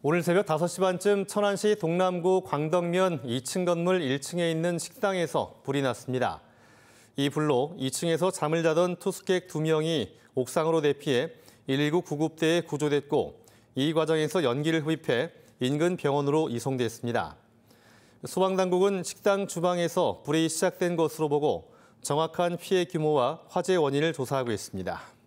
오늘 새벽 5시 반쯤 천안시 동남구 광덕면 2층 건물 1층에 있는 식당에서 불이 났습니다. 이 불로 2층에서 잠을 자던 투숙객 2명이 옥상으로 대피해 119 구급대에 구조됐고 이 과정에서 연기를 흡입해 인근 병원으로 이송됐습니다. 소방당국은 식당 주방에서 불이 시작된 것으로 보고 정확한 피해 규모와 화재 원인을 조사하고 있습니다.